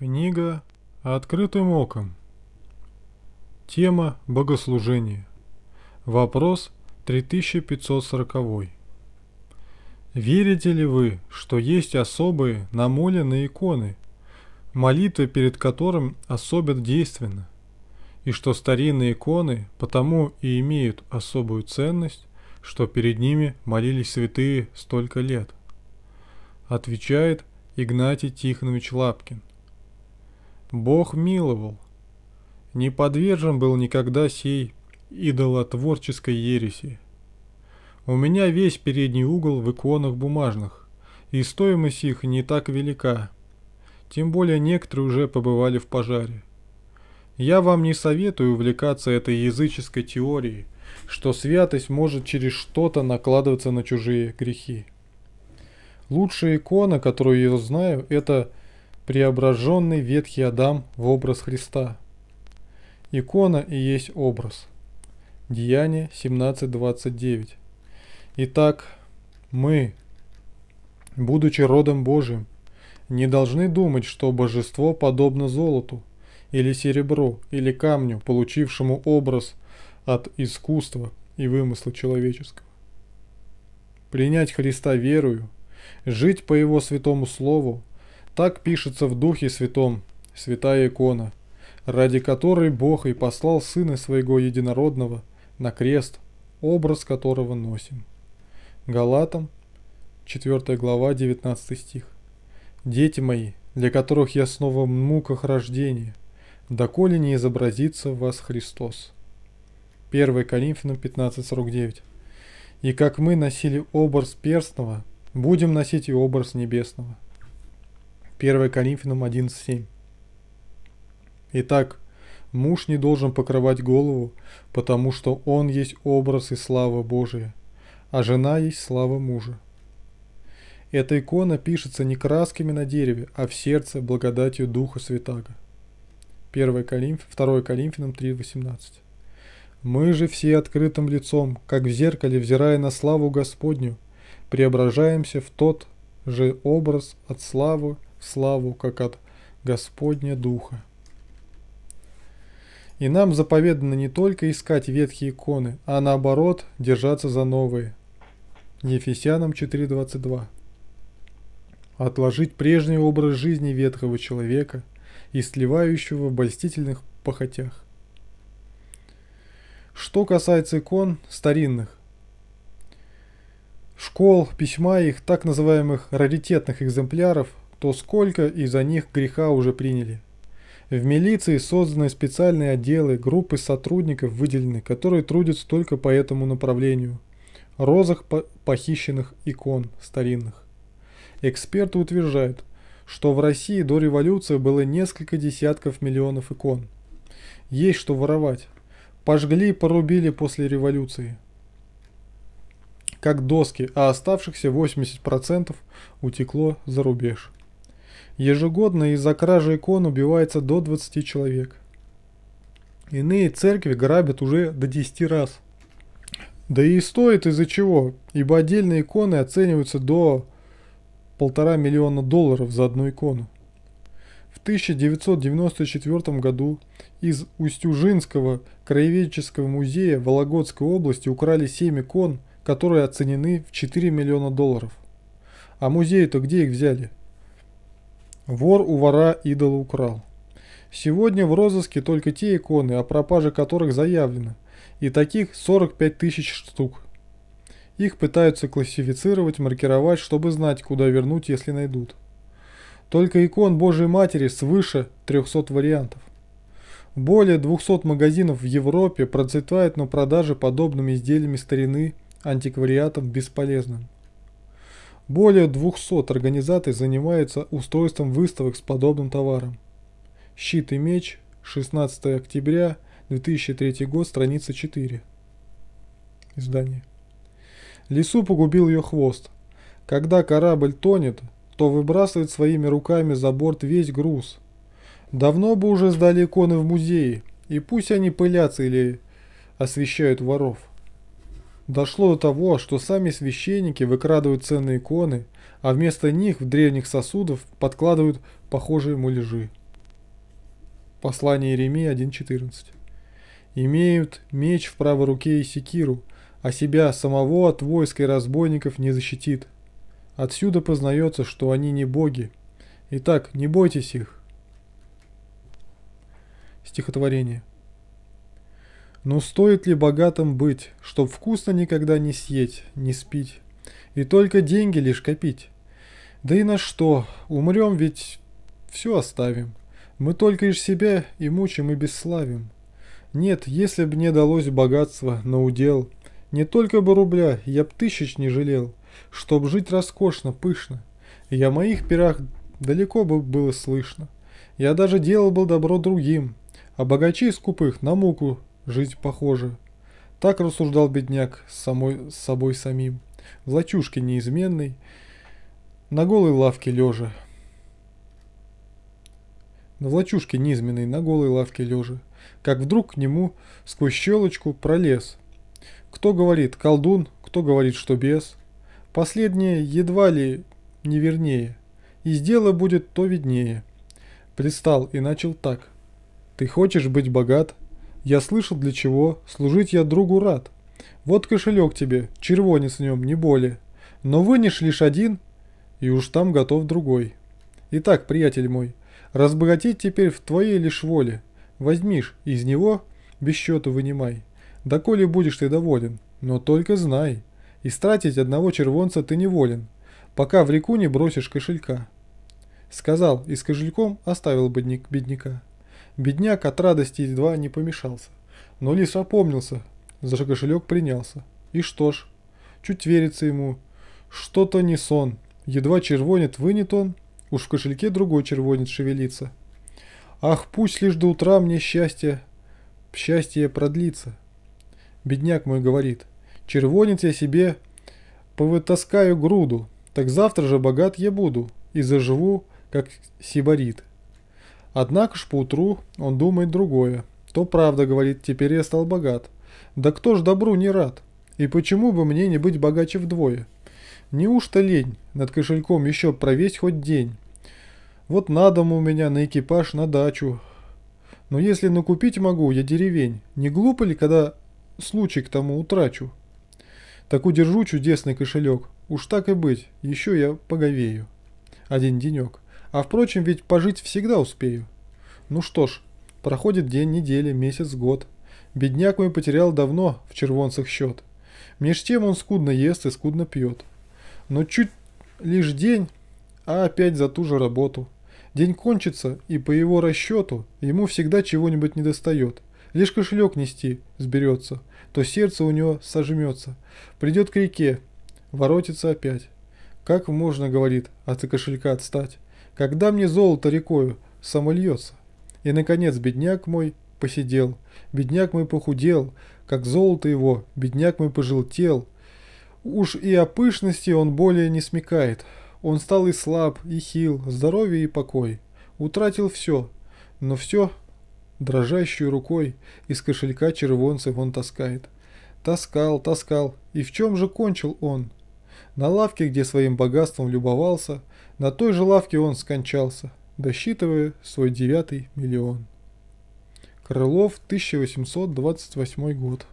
Книга «Открытым оком». Тема «Богослужение». Вопрос 3540. Верите ли вы, что есть особые намоленные иконы, молитвы перед которым особенно действенно, и что старинные иконы потому и имеют особую ценность, что перед ними молились святые столько лет? Отвечает Игнатий Тихонович Лапкин. Бог миловал. Не подвержен был никогда сей идолотворческой ереси. У меня весь передний угол в иконах бумажных, и стоимость их не так велика. Тем более некоторые уже побывали в пожаре. Я вам не советую увлекаться этой языческой теорией, что святость может через что-то накладываться на чужие грехи. Лучшая икона, которую я знаю, это преображенный ветхий Адам в образ Христа. Икона и есть образ. Деяние 17.29. Итак, мы, будучи родом Божиим, не должны думать, что божество подобно золоту, или серебру, или камню, получившему образ от искусства и вымысла человеческого. Принять Христа верою, жить по Его святому Слову, так пишется в Духе Святом, святая икона, ради которой Бог и послал Сына Своего Единородного на крест, образ которого носим. Галатам, 4 глава, 19 стих. «Дети мои, для которых я снова в муках рождения, доколе не изобразится в вас Христос». 1 Коринфянам 15.49. «И как мы носили образ перстного, будем носить и образ небесного». 1 Коринфянам 11.7. Итак, муж не должен покрывать голову, потому что он есть образ и слава Божия, а жена есть слава мужа. Эта икона пишется не красками на дереве, а в сердце благодатью Духа Святаго. 1 Коринф, 2 Коринфянам 3.18 «Мы же все открытым лицом, как в зеркале, взирая на славу Господню, преображаемся в тот же образ от славы, славу, как от Господня Духа. И нам заповедано не только искать ветхие иконы, а наоборот держаться за новые. Ефесянам 4.22 Отложить прежний образ жизни ветхого человека и сливающего в обольстительных похотях. Что касается икон старинных, школ, письма их так называемых раритетных экземпляров то сколько и за них греха уже приняли. В милиции созданы специальные отделы, группы сотрудников выделены, которые трудятся только по этому направлению. Розах похищенных икон старинных. Эксперты утверждают, что в России до революции было несколько десятков миллионов икон. Есть что воровать. Пожгли и порубили после революции. Как доски, а оставшихся 80% утекло за рубеж. Ежегодно из-за кражи икон убивается до 20 человек. Иные церкви грабят уже до 10 раз. Да и стоит из-за чего, ибо отдельные иконы оцениваются до полтора миллиона долларов за одну икону. В 1994 году из Устюжинского краеведческого музея Вологодской области украли 7 икон, которые оценены в 4 миллиона долларов. А музей то где их взяли? Вор у вора идол украл. Сегодня в розыске только те иконы, о пропаже которых заявлено, и таких 45 тысяч штук. Их пытаются классифицировать, маркировать, чтобы знать, куда вернуть, если найдут. Только икон Божьей Матери свыше 300 вариантов. Более 200 магазинов в Европе процветает на продаже подобными изделиями старины антиквариатом бесполезным. Более 200 организаций занимаются устройством выставок с подобным товаром. «Щит и меч», 16 октября 2003 год, страница 4. Издание. Лису погубил ее хвост. Когда корабль тонет, то выбрасывает своими руками за борт весь груз. Давно бы уже сдали иконы в музеи, и пусть они пылятся или освещают воров. Дошло до того, что сами священники выкрадывают ценные иконы, а вместо них в древних сосудов подкладывают похожие муляжи. Послание Иеремии 1.14 «Имеют меч в правой руке и секиру, а себя самого от войск и разбойников не защитит. Отсюда познается, что они не боги. Итак, не бойтесь их». Стихотворение. Но стоит ли богатым быть, чтоб вкусно никогда не съесть, не спить, и только деньги лишь копить? Да и на что, умрем ведь все оставим, мы только лишь себя и мучим и бесславим. Нет, если б мне далось богатство на удел, не только бы рубля, я б тысяч не жалел, чтоб жить роскошно, пышно, Я о моих пирах далеко бы было слышно. Я даже делал бы добро другим, а богачей скупых на муку жить похоже. Так рассуждал бедняк с, самой, с собой самим, в лачушке неизменной, на голой лавке лежа. На лачушке низменной, на голой лавке лежа. Как вдруг к нему сквозь щелочку пролез. Кто говорит колдун, кто говорит, что бес. Последнее едва ли не вернее. и дела будет то виднее. Пристал и начал так. Ты хочешь быть богат? Я слышал для чего, служить я другу рад. Вот кошелек тебе, червонец в нем, не более. Но вынешь лишь один, и уж там готов другой. Итак, приятель мой, разбогатеть теперь в твоей лишь воле. Возьмишь из него, без счета вынимай. Да коли будешь ты доволен, но только знай, истратить одного червонца ты неволен, пока в реку не бросишь кошелька. Сказал и с кошельком оставил бедняка. Бедняк от радости едва не помешался. Но лис опомнился, за кошелек принялся. И что ж, чуть верится ему. Что-то не сон. Едва червонит, вынет он, уж в кошельке другой червонец шевелится. Ах, пусть лишь до утра мне счастье, счастье продлится. Бедняк мой говорит, червонец я себе повытаскаю груду, так завтра же богат я буду и заживу, как сибарит. Однако ж поутру он думает другое. То правда, говорит, теперь я стал богат. Да кто ж добру не рад? И почему бы мне не быть богаче вдвое? Неужто лень над кошельком еще провесть хоть день? Вот на дом у меня, на экипаж, на дачу. Но если накупить могу, я деревень. Не глупо ли, когда случай к тому утрачу? Так удержу чудесный кошелек. Уж так и быть, еще я поговею. Один денек. А впрочем, ведь пожить всегда успею. Ну что ж, проходит день, неделя, месяц, год. Бедняк мой потерял давно в червонцах счет. Меж тем он скудно ест и скудно пьет. Но чуть лишь день, а опять за ту же работу. День кончится, и по его расчету ему всегда чего-нибудь недостает. Лишь кошелек нести сберется, то сердце у него сожмется. Придет к реке, воротится опять. Как можно, говорит, от кошелька отстать? Когда мне золото рекою самольется? И, наконец, бедняк мой посидел, бедняк мой похудел, как золото его, бедняк мой пожелтел. Уж и о пышности он более не смекает. Он стал и слаб, и хил, здоровье и покой. Утратил все, но все дрожащей рукой из кошелька червонцев он таскает. Таскал, таскал, и в чем же кончил он? На лавке, где своим богатством любовался, на той же лавке он скончался, досчитывая свой девятый миллион. Крылов, 1828 год.